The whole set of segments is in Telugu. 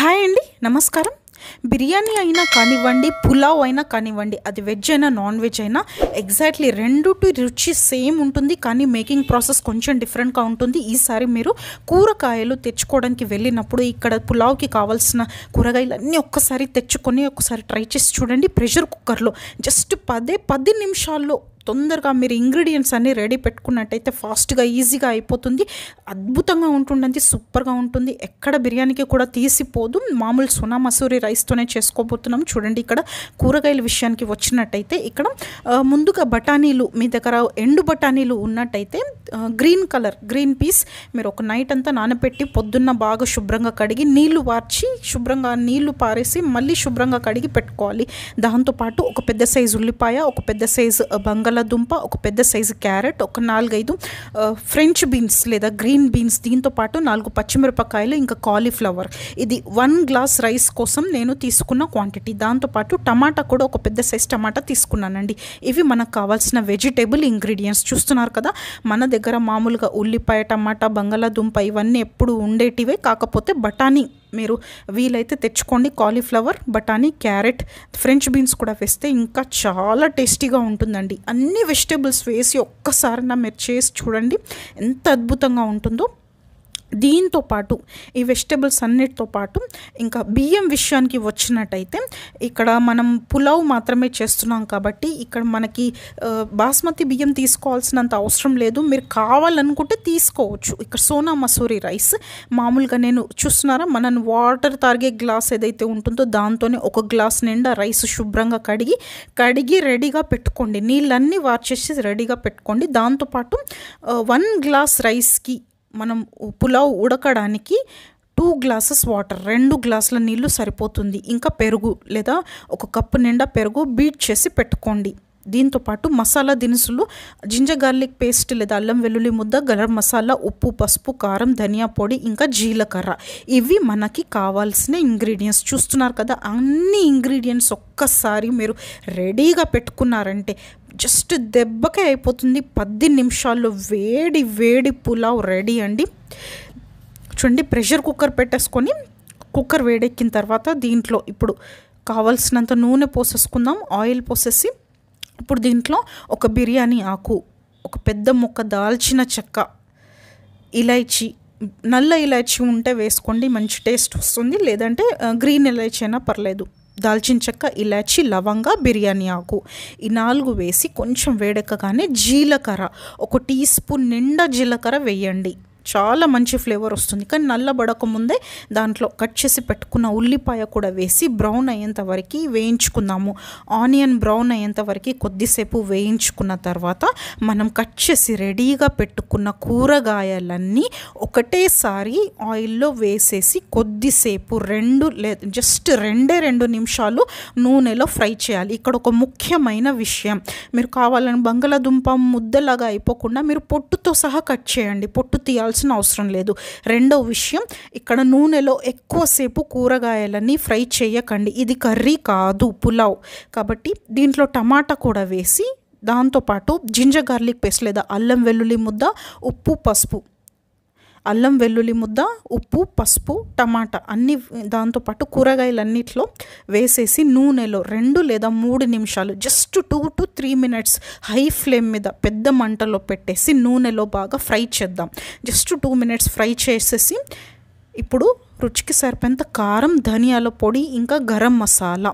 హాయ్ అండి నమస్కారం బిర్యానీ అయినా కానివ్వండి పులావ్ అయినా కానివ్వండి అది వెజ్ అయినా నాన్ వెజ్ అయినా ఎగ్జాక్ట్లీ రెండు టు రుచి సేమ్ ఉంటుంది కానీ మేకింగ్ ప్రాసెస్ కొంచెం డిఫరెంట్గా ఉంటుంది ఈసారి మీరు కూరగాయలు తెచ్చుకోవడానికి వెళ్ళినప్పుడు ఇక్కడ పులావ్కి కావాల్సిన కూరగాయలు అన్నీ ఒక్కసారి తెచ్చుకొని ఒకసారి ట్రై చేసి చూడండి ప్రెషర్ కుక్కర్లో జస్ట్ పదే పది నిమిషాల్లో తొందరగా మీరు ఇంగ్రీడియంట్స్ అన్నీ రెడీ పెట్టుకున్నట్టయితే ఫాస్ట్గా ఈజీగా అయిపోతుంది అద్భుతంగా ఉంటుందండి సూపర్గా ఉంటుంది ఎక్కడ బిర్యానీకి కూడా తీసిపోదు మామూలు సునా మసూరి రైస్తోనే చేసుకోబోతున్నాం చూడండి ఇక్కడ కూరగాయల విషయానికి వచ్చినట్టయితే ఇక్కడ ముందుగా బఠానీలు మీ దగ్గర ఎండు బఠానీలు ఉన్నట్టయితే గ్రీన్ కలర్ గ్రీన్ పీస్ మీరు ఒక నైట్ అంతా నానబెట్టి పొద్దున్న బాగా శుభ్రంగా కడిగి నీళ్లు వార్చి శుభ్రంగా నీళ్లు పారేసి మళ్ళీ శుభ్రంగా కడిగి పెట్టుకోవాలి దాంతోపాటు ఒక పెద్ద సైజు ఉల్లిపాయ ఒక పెద్ద సైజు బంగాళ దుంప ఒక పెద్ద సైజు క్యారెట్ ఒక నాలుగైదు ఫ్రెంచ్ బీన్స్ లేదా గ్రీన్ బీన్స్ దీంతో పాటు నాలుగు పచ్చిమిరపకాయలు ఇంకా కాలీఫ్లవర్ ఇది వన్ గ్లాస్ రైస్ కోసం నేను తీసుకున్న క్వాంటిటీ దాంతోపాటు టమాటా కూడా ఒక పెద్ద సైజ్ టమాటా తీసుకున్నానండి ఇవి మనకు కావాల్సిన వెజిటేబుల్ ఇంగ్రీడియంట్స్ చూస్తున్నారు కదా మన దగ్గర మామూలుగా ఉల్లిపాయ టమాటా బంగాళాదుంప ఇవన్నీ ఎప్పుడు ఉండేటివే కాకపోతే బఠానీ మీరు వీలైతే తెచ్చుకోండి కాలీఫ్లవర్ బఠానీ క్యారెట్ ఫ్రెంచ్ బీన్స్ కూడా వేస్తే ఇంకా చాలా టేస్టీగా ఉంటుందండి అన్ని వెజిటేబుల్స్ వేసి ఒక్కసారి నా మీరు చేసి చూడండి ఎంత అద్భుతంగా ఉంటుందో దీంతో పాటు ఈ వెజిటబుల్స్ అన్నిటితో పాటు ఇంకా బియ్యం విషయానికి వచ్చినట్టయితే ఇక్కడ మనం పులావ్ మాత్రమే చేస్తున్నాం కాబట్టి ఇక్కడ మనకి బాస్మతి బియ్యం తీసుకోవాల్సినంత అవసరం లేదు మీరు కావాలనుకుంటే తీసుకోవచ్చు ఇక్కడ సోనా మసూరి రైస్ మామూలుగా నేను చూస్తున్నారా మనం వాటర్ తాగే గ్లాస్ ఏదైతే ఉంటుందో దాంతోనే ఒక గ్లాస్ నిండా రైస్ శుభ్రంగా కడిగి కడిగి రెడీగా పెట్టుకోండి నీళ్ళన్నీ వార్చేసి రెడీగా పెట్టుకోండి దాంతోపాటు వన్ గ్లాస్ రైస్కి మనం పులావ్ ఉడకడానికి టూ గ్లాసెస్ వాటర్ రెండు గ్లాసుల నీళ్లు సరిపోతుంది ఇంకా పెరుగు లేదా ఒక కప్పు నిండా పెరుగు బీట్ చేసి పెట్టుకోండి దీంతోపాటు మసాలా దినుసులు జింజర్ గార్లిక్ పేస్ట్ లేదా అల్లం వెల్లుల్లి ముద్ద గరం మసాలా ఉప్పు పసుపు కారం ధనియా పొడి ఇంకా జీలకర్ర ఇవి మనకి కావాల్సిన ఇంగ్రీడియంట్స్ చూస్తున్నారు కదా అన్ని ఇంగ్రీడియంట్స్ ఒక్కసారి మీరు రెడీగా పెట్టుకున్నారంటే జస్ట్ దెబ్బకే అయిపోతుంది పది నిమిషాల్లో వేడి వేడి పులావ్ రెడీ అండి చూడండి ప్రెషర్ కుక్కర్ పెట్టేసుకొని కుక్కర్ వేడెక్కిన తర్వాత దీంట్లో ఇప్పుడు కావాల్సినంత నూనె పోసేసుకుందాం ఆయిల్ పోసేసి ఇప్పుడు దీంట్లో ఒక బిర్యానీ ఆకు ఒక పెద్ద ముక్క దాల్చిన చెక్క ఇలైచి నల్ల ఇలైచి ఉంటే వేసుకోండి మంచి టేస్ట్ వస్తుంది లేదంటే గ్రీన్ ఇలైచి అయినా పర్లేదు దాల్చిన చెక్క ఇలాచి లవంగ బిర్యానీ ఆకు ఈ నాలుగు వేసి కొంచెం వేడెక్కగానే జీలకర్ర ఒక టీ స్పూన్ నిండా జీలకర్ర వేయండి చాలా మంచి ఫ్లేవర్ వస్తుంది కానీ నల్లబడక ముందే దాంట్లో కట్ చేసి పెట్టుకున్న ఉల్లిపాయ కూడా వేసి బ్రౌన్ అయ్యేంత వరకు వేయించుకుందాము ఆనియన్ బ్రౌన్ అయ్యేంత వరకు కొద్దిసేపు వేయించుకున్న తర్వాత మనం కట్ చేసి రెడీగా పెట్టుకున్న కూరగాయలన్నీ ఒకటేసారి ఆయిల్లో వేసేసి కొద్దిసేపు రెండు లే జస్ట్ రెండే రెండు నిమిషాలు నూనెలో ఫ్రై చేయాలి ఇక్కడ ఒక ముఖ్యమైన విషయం మీరు కావాలని బంగాళాదుంప ముద్దలాగా అయిపోకుండా మీరు పొట్టుతో సహా కట్ చేయండి పొట్టు తీయాల్సి చేయాల్సిన అవసరం లేదు రెండవ విషయం ఇక్కడ నూనెలో ఎక్కువసేపు కూరగాయలని ఫ్రై చేయకండి ఇది కర్రీ కాదు పులావ్ కాబట్టి దీంట్లో టమాటా కూడా వేసి దాంతోపాటు జింజర్ గార్లిక్ పేస్ట్ లేదా అల్లం వెల్లుల్లి ముద్ద ఉప్పు పసుపు అల్లం వెల్లుల్లి ముద్ద ఉప్పు పసుపు టమాటా అన్ని దాంతోపాటు కూరగాయలన్నిట్లో వేసేసి నూనెలో రెండు లేదా మూడు నిమిషాలు just two to three minutes high flame మీద పెద్ద మంటలో పెట్టేసి నూనెలో బాగా ఫ్రై చేద్దాం జస్ట్ టూ మినిట్స్ ఫ్రై చేసేసి ఇప్పుడు రుచికి సరిపోయేంత కారం ధనియాల పొడి ఇంకా గరం మసాలా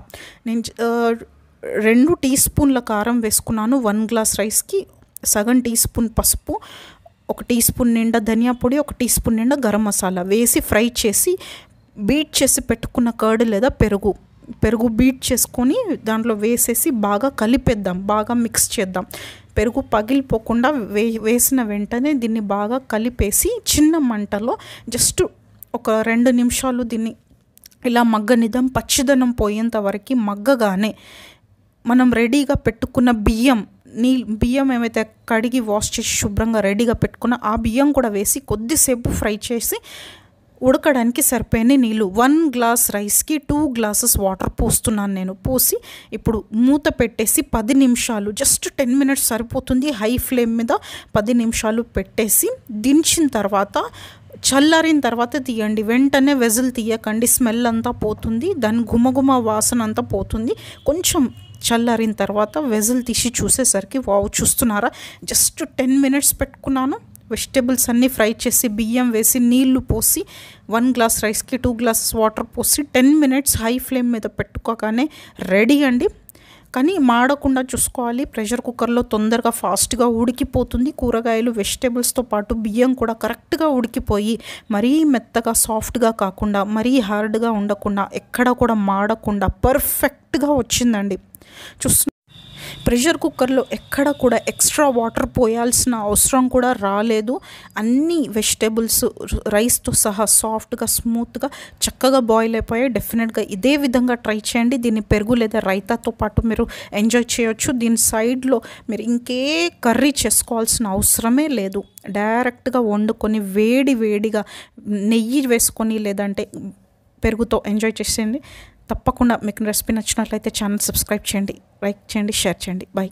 నేను రెండు టీ స్పూన్ల కారం వేసుకున్నాను వన్ గ్లాస్ రైస్కి సగం టీ స్పూన్ పసుపు ఒక టీ స్పూన్ నిండా ధనియా పొడి ఒక టీ స్పూన్ నిండా గరం మసాలా వేసి ఫ్రై చేసి బీట్ చేసి పెట్టుకున్న కర్డ్ లేదా పెరుగు పెరుగు బీట్ చేసుకొని దాంట్లో వేసేసి బాగా కలిపేద్దాం బాగా మిక్స్ చేద్దాం పెరుగు పగిలిపోకుండా వే వేసిన వెంటనే దీన్ని బాగా కలిపేసి చిన్న మంటలో జస్ట్ ఒక రెండు నిమిషాలు దీన్ని ఇలా మగ్గనిద్దాం పచ్చిదనం పోయేంత వరకు మగ్గగానే మనం రెడీగా పెట్టుకున్న బియ్యం నీ బియ్యం ఏమైతే కడిగి వాష్ చేసి శుభ్రంగా రెడీగా పెట్టుకున్న ఆ బియ్యం కూడా వేసి కొద్దిసేపు ఫ్రై చేసి ఉడకడానికి సరిపోయిన నీళ్ళు వన్ గ్లాస్ రైస్కి టూ గ్లాసెస్ వాటర్ పోస్తున్నాను నేను పోసి ఇప్పుడు మూత పెట్టేసి పది నిమిషాలు జస్ట్ టెన్ మినిట్స్ సరిపోతుంది హై ఫ్లేమ్ మీద పది నిమిషాలు పెట్టేసి దించిన తర్వాత చల్లారిన తర్వాత తీయండి వెంటనే వెజల్ తీయకండి స్మెల్ అంతా పోతుంది దాని గుమగుమ వాసన అంతా పోతుంది కొంచెం చల్లారిన తర్వాత వెజల్ తీసి చూసేసరికి వావు చూస్తున్నారా జస్ట్ టెన్ మినిట్స్ పెట్టుకున్నాను వెజిటేబుల్స్ అన్నీ ఫ్రై చేసి బియ్యం వేసి నీళ్లు పోసి వన్ గ్లాస్ రైస్కి టూ గ్లాసెస్ వాటర్ పోసి టెన్ మినిట్స్ హై ఫ్లేమ్ మీద పెట్టుకోగానే రెడీ అండి కానీ మాడకుండా చూసుకోవాలి ప్రెషర్ కుక్కర్లో తొందరగా ఫాస్ట్గా ఉడికిపోతుంది కూరగాయలు వెజిటేబుల్స్తో పాటు బియ్యం కూడా కరెక్ట్గా ఉడికిపోయి మరీ మెత్తగా సాఫ్ట్గా కాకుండా మరీ హార్డ్గా ఉండకుండా ఎక్కడ కూడా మాడకుండా పర్ఫెక్ట్గా వచ్చిందండి చూస్తున్నా ప్రెషర్ కుక్కర్లో ఎక్కడ కూడా ఎక్స్ట్రా వాటర్ పోయాల్సిన అవసరం కూడా రాలేదు అన్ని వెజిటేబుల్స్ రైస్తో సహా సాఫ్ట్గా స్మూత్గా చక్కగా బాయిల్ అయిపోయాయి డెఫినెట్గా ఇదే విధంగా ట్రై చేయండి దీన్ని పెరుగు లేదా రైతాతో పాటు మీరు ఎంజాయ్ చేయొచ్చు దీని సైడ్లో మీరు ఇంకే కర్రీ చేసుకోవాల్సిన అవసరమే లేదు డైరెక్ట్గా వండుకొని వేడి వేడిగా నెయ్యి వేసుకొని లేదంటే పెరుగుతో ఎంజాయ్ చేసేయండి తప్పకుండా మీకు రెసిపీ నచ్చినట్లయితే ఛానల్ సబ్స్క్రైబ్ చేయండి లైక్ చేయండి షేర్ చేయండి బాయ్